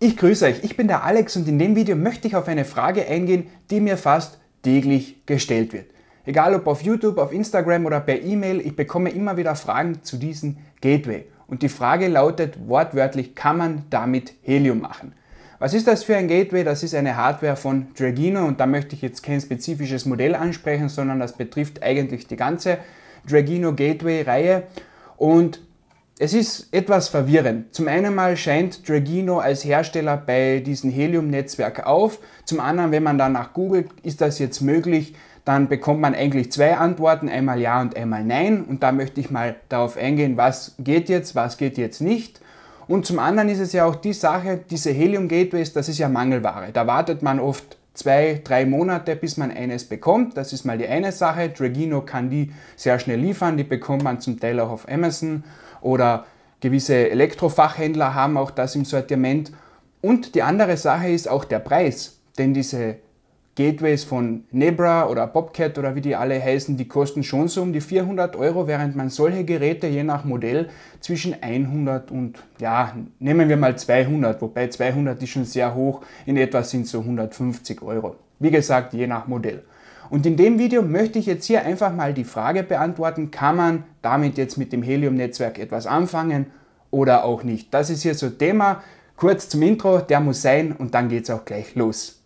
Ich grüße euch, ich bin der Alex und in dem Video möchte ich auf eine Frage eingehen, die mir fast täglich gestellt wird. Egal ob auf YouTube, auf Instagram oder per E-Mail, ich bekomme immer wieder Fragen zu diesem Gateway. Und die Frage lautet wortwörtlich, kann man damit Helium machen? Was ist das für ein Gateway? Das ist eine Hardware von Dragino und da möchte ich jetzt kein spezifisches Modell ansprechen, sondern das betrifft eigentlich die ganze Dragino Gateway-Reihe. Und es ist etwas verwirrend. Zum einen mal scheint Dragino als Hersteller bei diesem Helium-Netzwerk auf. Zum anderen, wenn man danach googelt, ist das jetzt möglich, dann bekommt man eigentlich zwei Antworten, einmal ja und einmal nein. Und da möchte ich mal darauf eingehen, was geht jetzt, was geht jetzt nicht. Und zum anderen ist es ja auch die Sache, diese Helium-Gateways, das ist ja Mangelware. Da wartet man oft zwei, drei Monate, bis man eines bekommt. Das ist mal die eine Sache. Dragino kann die sehr schnell liefern, die bekommt man zum Teil auch auf Amazon oder gewisse Elektrofachhändler haben auch das im Sortiment. Und die andere Sache ist auch der Preis, denn diese Gateways von Nebra oder Bobcat oder wie die alle heißen, die kosten schon so um die 400 Euro, während man solche Geräte je nach Modell zwischen 100 und, ja, nehmen wir mal 200, wobei 200 ist schon sehr hoch, in etwa sind so 150 Euro. Wie gesagt, je nach Modell. Und in dem Video möchte ich jetzt hier einfach mal die Frage beantworten, kann man damit jetzt mit dem Helium-Netzwerk etwas anfangen oder auch nicht. Das ist hier so Thema. Kurz zum Intro, der muss sein und dann geht es auch gleich los.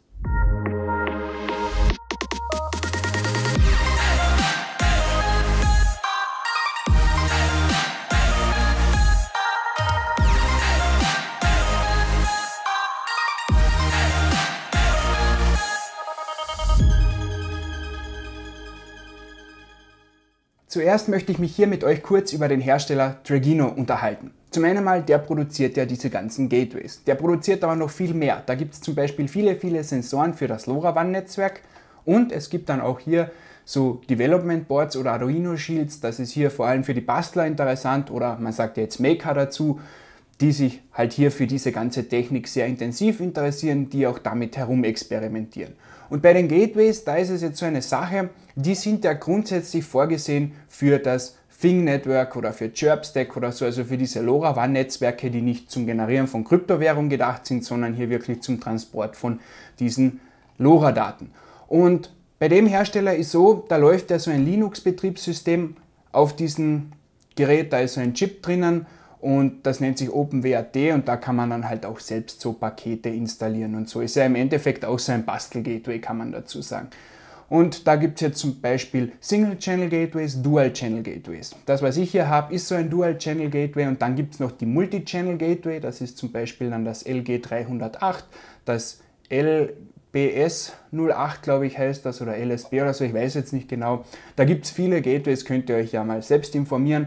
Zuerst möchte ich mich hier mit euch kurz über den Hersteller Tragino unterhalten. Zum einen mal, der produziert ja diese ganzen Gateways. Der produziert aber noch viel mehr. Da gibt es zum Beispiel viele, viele Sensoren für das LoRaWAN-Netzwerk und es gibt dann auch hier so Development Boards oder Arduino Shields. Das ist hier vor allem für die Bastler interessant oder man sagt jetzt Maker dazu, die sich halt hier für diese ganze Technik sehr intensiv interessieren, die auch damit herum experimentieren. Und bei den Gateways, da ist es jetzt so eine Sache, die sind ja grundsätzlich vorgesehen für das Thing Network oder für Chirpstack oder so, also für diese LoRaWAN-Netzwerke, die nicht zum Generieren von Kryptowährung gedacht sind, sondern hier wirklich zum Transport von diesen LoRa-Daten. Und bei dem Hersteller ist so, da läuft ja so ein Linux-Betriebssystem auf diesem Gerät, da ist so ein Chip drinnen und das nennt sich OpenWrt und da kann man dann halt auch selbst so Pakete installieren und so. Ist ja im Endeffekt auch so ein Bastel-Gateway, kann man dazu sagen. Und da gibt es jetzt zum Beispiel Single-Channel-Gateways, Dual-Channel-Gateways. Das, was ich hier habe, ist so ein Dual-Channel-Gateway und dann gibt es noch die Multi-Channel-Gateway, das ist zum Beispiel dann das LG308, das LBS08, glaube ich, heißt das, oder LSB oder so, ich weiß jetzt nicht genau. Da gibt es viele Gateways, könnt ihr euch ja mal selbst informieren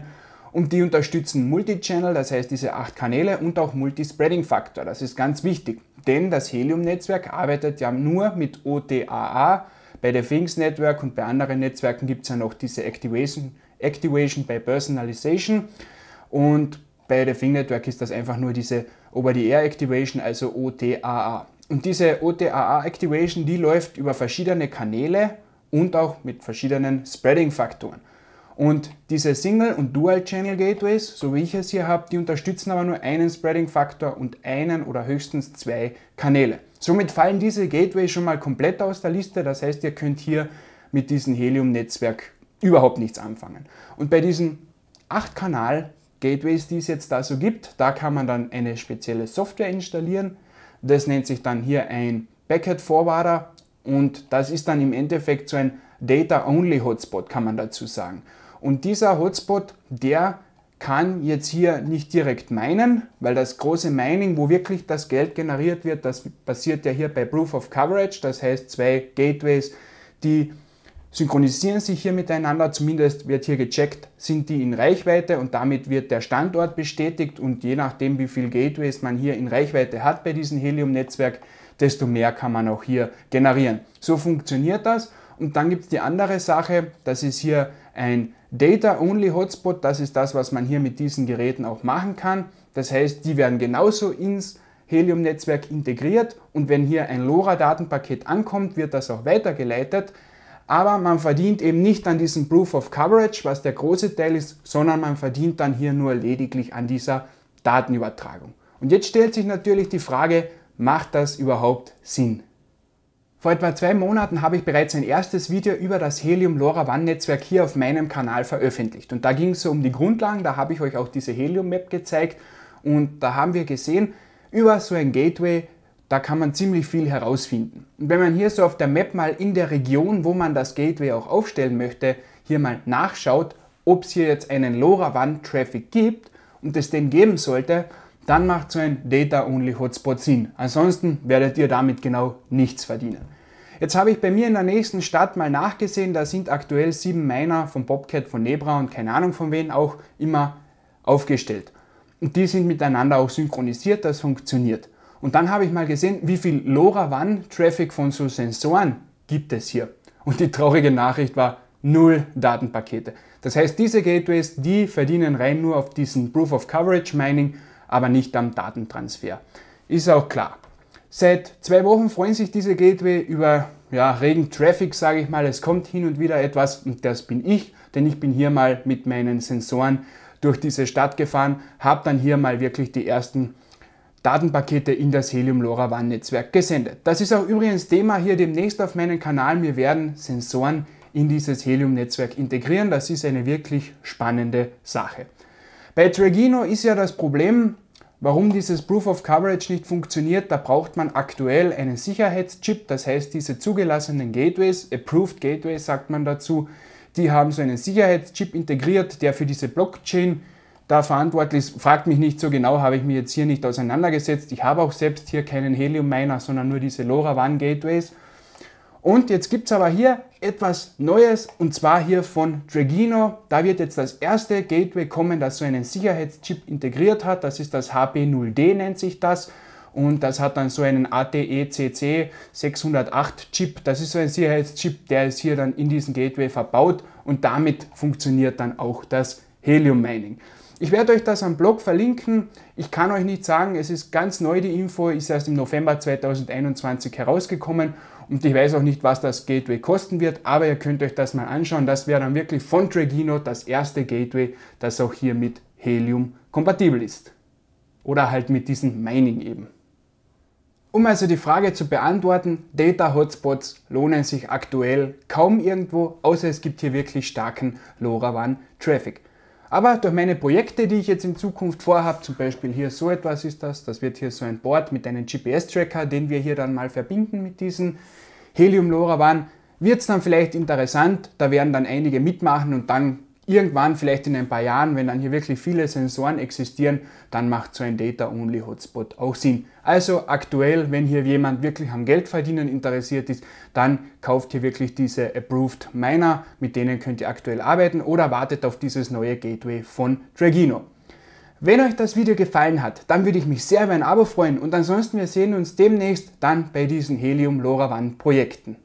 und die unterstützen Multichannel, das heißt diese acht Kanäle und auch Multispreading-Faktor. Das ist ganz wichtig, denn das Helium-Netzwerk arbeitet ja nur mit OTAA. Bei der Things Network und bei anderen Netzwerken gibt es ja noch diese Activation, Activation by Personalization und bei der Thing Network ist das einfach nur diese Over-the-Air Activation, also OTAA. Und diese OTAA Activation, die läuft über verschiedene Kanäle und auch mit verschiedenen Spreading-Faktoren. Und diese Single- und Dual-Channel-Gateways, so wie ich es hier habe, die unterstützen aber nur einen Spreading-Faktor und einen oder höchstens zwei Kanäle. Somit fallen diese Gateways schon mal komplett aus der Liste. Das heißt, ihr könnt hier mit diesem Helium-Netzwerk überhaupt nichts anfangen. Und bei diesen 8-Kanal-Gateways, die es jetzt da so gibt, da kann man dann eine spezielle Software installieren. Das nennt sich dann hier ein Packet-Forwarder und das ist dann im Endeffekt so ein Data-Only-Hotspot, kann man dazu sagen. Und dieser Hotspot, der kann jetzt hier nicht direkt meinen, weil das große Mining, wo wirklich das Geld generiert wird, das passiert ja hier bei Proof of Coverage, das heißt zwei Gateways, die synchronisieren sich hier miteinander, zumindest wird hier gecheckt, sind die in Reichweite und damit wird der Standort bestätigt und je nachdem, wie viele Gateways man hier in Reichweite hat bei diesem Helium-Netzwerk, desto mehr kann man auch hier generieren. So funktioniert das und dann gibt es die andere Sache, das ist hier ein Data-Only-Hotspot, das ist das, was man hier mit diesen Geräten auch machen kann. Das heißt, die werden genauso ins Helium-Netzwerk integriert und wenn hier ein LoRa-Datenpaket ankommt, wird das auch weitergeleitet. Aber man verdient eben nicht an diesem Proof of Coverage, was der große Teil ist, sondern man verdient dann hier nur lediglich an dieser Datenübertragung. Und jetzt stellt sich natürlich die Frage, macht das überhaupt Sinn? Vor etwa zwei Monaten habe ich bereits ein erstes Video über das Helium-LoRaWAN-Netzwerk hier auf meinem Kanal veröffentlicht. Und da ging es so um die Grundlagen, da habe ich euch auch diese Helium-Map gezeigt. Und da haben wir gesehen, über so ein Gateway, da kann man ziemlich viel herausfinden. Und wenn man hier so auf der Map mal in der Region, wo man das Gateway auch aufstellen möchte, hier mal nachschaut, ob es hier jetzt einen LoRaWAN-Traffic gibt und es den geben sollte, dann macht so ein Data-Only-Hotspot Sinn. Ansonsten werdet ihr damit genau nichts verdienen. Jetzt habe ich bei mir in der nächsten Stadt mal nachgesehen, da sind aktuell sieben Miner von Bobcat, von Nebra und keine Ahnung von wen auch immer aufgestellt. Und die sind miteinander auch synchronisiert, das funktioniert. Und dann habe ich mal gesehen, wie viel LoRaWAN-Traffic von so Sensoren gibt es hier. Und die traurige Nachricht war, null Datenpakete. Das heißt, diese Gateways, die verdienen rein nur auf diesen Proof of Coverage Mining aber nicht am Datentransfer. Ist auch klar. Seit zwei Wochen freuen sich diese Gateway über ja, regen Traffic, sage ich mal. Es kommt hin und wieder etwas und das bin ich, denn ich bin hier mal mit meinen Sensoren durch diese Stadt gefahren, habe dann hier mal wirklich die ersten Datenpakete in das Helium LoRa Netzwerk gesendet. Das ist auch übrigens Thema hier demnächst auf meinem Kanal. Wir werden Sensoren in dieses Helium Netzwerk integrieren. Das ist eine wirklich spannende Sache. Bei Tragino ist ja das Problem, warum dieses Proof of Coverage nicht funktioniert, da braucht man aktuell einen Sicherheitschip, das heißt diese zugelassenen Gateways, Approved Gateways sagt man dazu, die haben so einen Sicherheitschip integriert, der für diese Blockchain da verantwortlich ist. Fragt mich nicht so genau, habe ich mir jetzt hier nicht auseinandergesetzt. Ich habe auch selbst hier keinen Helium-Miner, sondern nur diese LoRaWAN-Gateways. Und jetzt gibt es aber hier etwas Neues und zwar hier von Dragino. Da wird jetzt das erste Gateway kommen, das so einen Sicherheitschip integriert hat. Das ist das HP0D, nennt sich das. Und das hat dann so einen ATECC e 608 Chip. Das ist so ein Sicherheitschip, der ist hier dann in diesem Gateway verbaut und damit funktioniert dann auch das Helium Mining. Ich werde euch das am Blog verlinken. Ich kann euch nicht sagen, es ist ganz neu, die Info ist erst im November 2021 herausgekommen und ich weiß auch nicht, was das Gateway kosten wird, aber ihr könnt euch das mal anschauen. Das wäre dann wirklich von Tragino das erste Gateway, das auch hier mit Helium kompatibel ist. Oder halt mit diesem Mining eben. Um also die Frage zu beantworten, Data Hotspots lohnen sich aktuell kaum irgendwo, außer es gibt hier wirklich starken LoRaWAN Traffic. Aber durch meine Projekte, die ich jetzt in Zukunft vorhabe, zum Beispiel hier so etwas ist das, das wird hier so ein Board mit einem GPS-Tracker, den wir hier dann mal verbinden mit diesen Helium-LoRaWAN, wird es dann vielleicht interessant, da werden dann einige mitmachen und dann irgendwann, vielleicht in ein paar Jahren, wenn dann hier wirklich viele Sensoren existieren, dann macht so ein Data-Only-Hotspot auch Sinn. Also aktuell, wenn hier jemand wirklich am Geldverdienen interessiert ist, dann kauft hier wirklich diese Approved Miner, mit denen könnt ihr aktuell arbeiten oder wartet auf dieses neue Gateway von Dragino. Wenn euch das Video gefallen hat, dann würde ich mich sehr über ein Abo freuen und ansonsten wir sehen uns demnächst dann bei diesen Helium LoRaWAN Projekten.